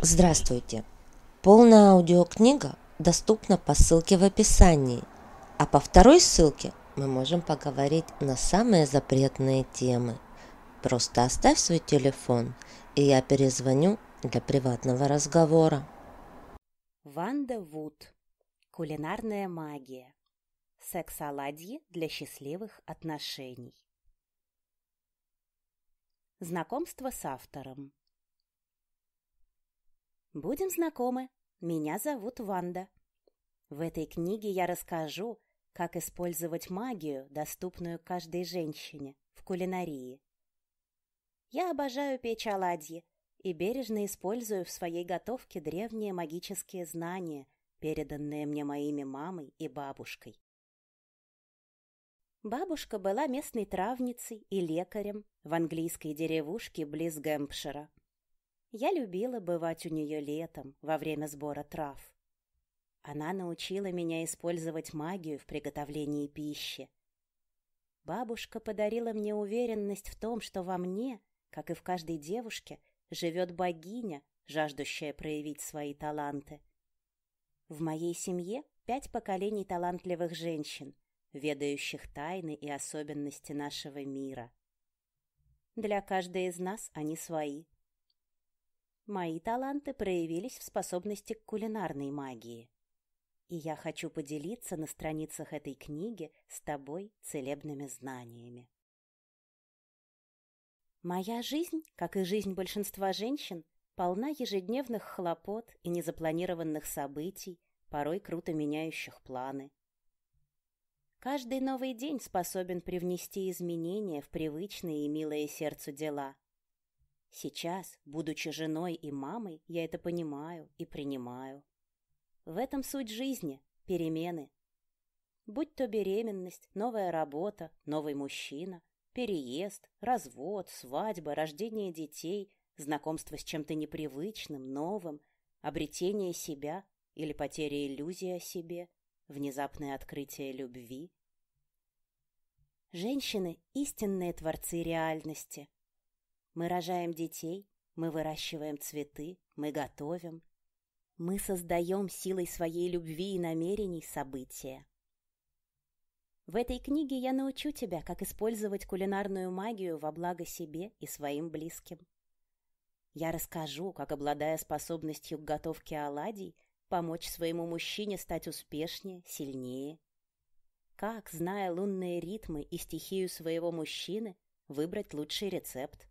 Здравствуйте! Полная аудиокнига доступна по ссылке в описании, а по второй ссылке мы можем поговорить на самые запретные темы. Просто оставь свой телефон, и я перезвоню для приватного разговора. Ванда Вуд. Кулинарная магия. Секс-оладьи для счастливых отношений. Знакомство с автором. Будем знакомы. Меня зовут Ванда. В этой книге я расскажу, как использовать магию, доступную каждой женщине, в кулинарии. Я обожаю печь оладьи и бережно использую в своей готовке древние магические знания, переданные мне моими мамой и бабушкой. Бабушка была местной травницей и лекарем в английской деревушке близ Гэмпшира. Я любила бывать у нее летом, во время сбора трав. Она научила меня использовать магию в приготовлении пищи. Бабушка подарила мне уверенность в том, что во мне, как и в каждой девушке, живет богиня, жаждущая проявить свои таланты. В моей семье пять поколений талантливых женщин, ведающих тайны и особенности нашего мира. Для каждой из нас они свои — Мои таланты проявились в способности к кулинарной магии. И я хочу поделиться на страницах этой книги с тобой целебными знаниями. Моя жизнь, как и жизнь большинства женщин, полна ежедневных хлопот и незапланированных событий, порой круто меняющих планы. Каждый новый день способен привнести изменения в привычные и милые сердцу дела. Сейчас, будучи женой и мамой, я это понимаю и принимаю. В этом суть жизни, перемены. Будь то беременность, новая работа, новый мужчина, переезд, развод, свадьба, рождение детей, знакомство с чем-то непривычным, новым, обретение себя или потеря иллюзии о себе, внезапное открытие любви. Женщины – истинные творцы реальности – мы рожаем детей, мы выращиваем цветы, мы готовим. Мы создаем силой своей любви и намерений события. В этой книге я научу тебя, как использовать кулинарную магию во благо себе и своим близким. Я расскажу, как, обладая способностью к готовке оладий, помочь своему мужчине стать успешнее, сильнее. Как, зная лунные ритмы и стихию своего мужчины, выбрать лучший рецепт.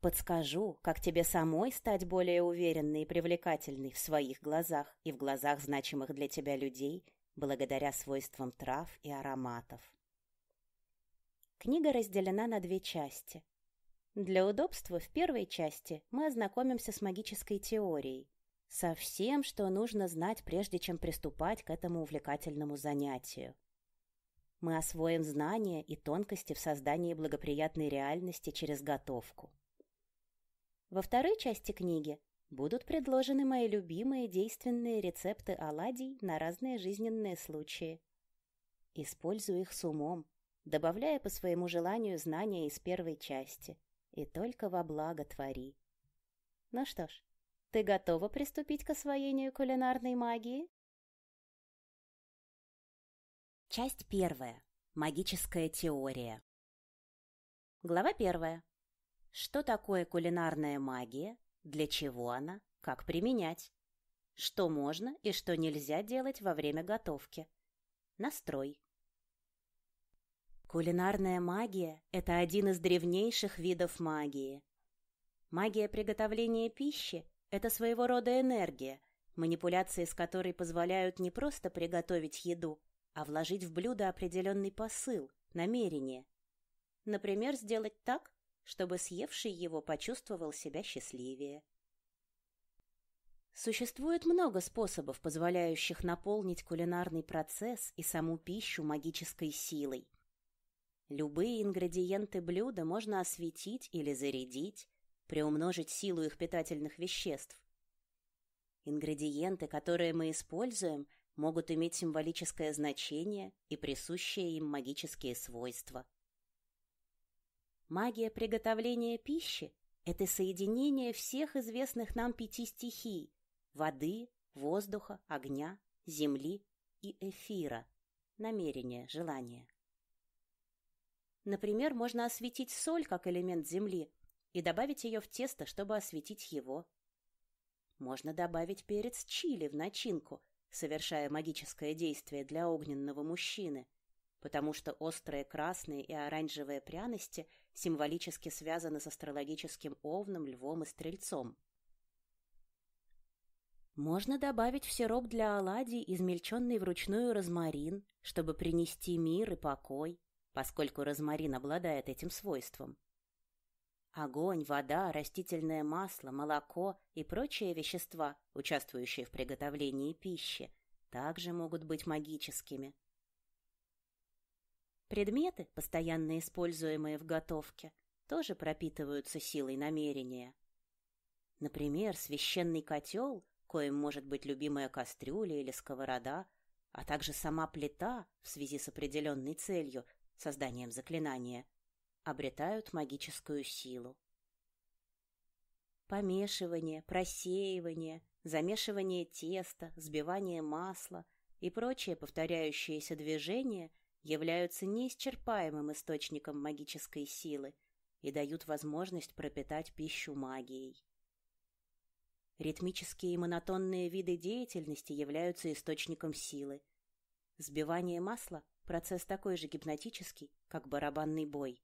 Подскажу, как тебе самой стать более уверенной и привлекательной в своих глазах и в глазах значимых для тебя людей, благодаря свойствам трав и ароматов. Книга разделена на две части. Для удобства в первой части мы ознакомимся с магической теорией, со всем, что нужно знать, прежде чем приступать к этому увлекательному занятию. Мы освоим знания и тонкости в создании благоприятной реальности через готовку. Во второй части книги будут предложены мои любимые действенные рецепты оладий на разные жизненные случаи. Использую их с умом, добавляя по своему желанию знания из первой части. И только во благо твори. Ну что ж, ты готова приступить к освоению кулинарной магии? Часть первая. Магическая теория. Глава первая. Что такое кулинарная магия? Для чего она? Как применять? Что можно и что нельзя делать во время готовки? Настрой. Кулинарная магия – это один из древнейших видов магии. Магия приготовления пищи – это своего рода энергия, манипуляции с которой позволяют не просто приготовить еду, а вложить в блюдо определенный посыл, намерение. Например, сделать так, чтобы съевший его почувствовал себя счастливее. Существует много способов, позволяющих наполнить кулинарный процесс и саму пищу магической силой. Любые ингредиенты блюда можно осветить или зарядить, приумножить силу их питательных веществ. Ингредиенты, которые мы используем, могут иметь символическое значение и присущие им магические свойства. Магия приготовления пищи — это соединение всех известных нам пяти стихий — воды, воздуха, огня, земли и эфира, намерения, желания. Например, можно осветить соль как элемент земли и добавить ее в тесто, чтобы осветить его. Можно добавить перец чили в начинку, совершая магическое действие для огненного мужчины, потому что острые красные и оранжевые пряности — символически связаны с астрологическим овном, львом и стрельцом. Можно добавить в сироп для оладий измельченный вручную розмарин, чтобы принести мир и покой, поскольку розмарин обладает этим свойством. Огонь, вода, растительное масло, молоко и прочие вещества, участвующие в приготовлении пищи, также могут быть магическими – предметы, постоянно используемые в готовке, тоже пропитываются силой намерения. Например, священный котел, коим может быть любимая кастрюля или сковорода, а также сама плита в связи с определенной целью, созданием заклинания, обретают магическую силу. Помешивание, просеивание, замешивание теста, сбивание масла и прочие повторяющиеся движения – являются неисчерпаемым источником магической силы и дают возможность пропитать пищу магией. Ритмические и монотонные виды деятельности являются источником силы. Сбивание масла – процесс такой же гипнотический, как барабанный бой.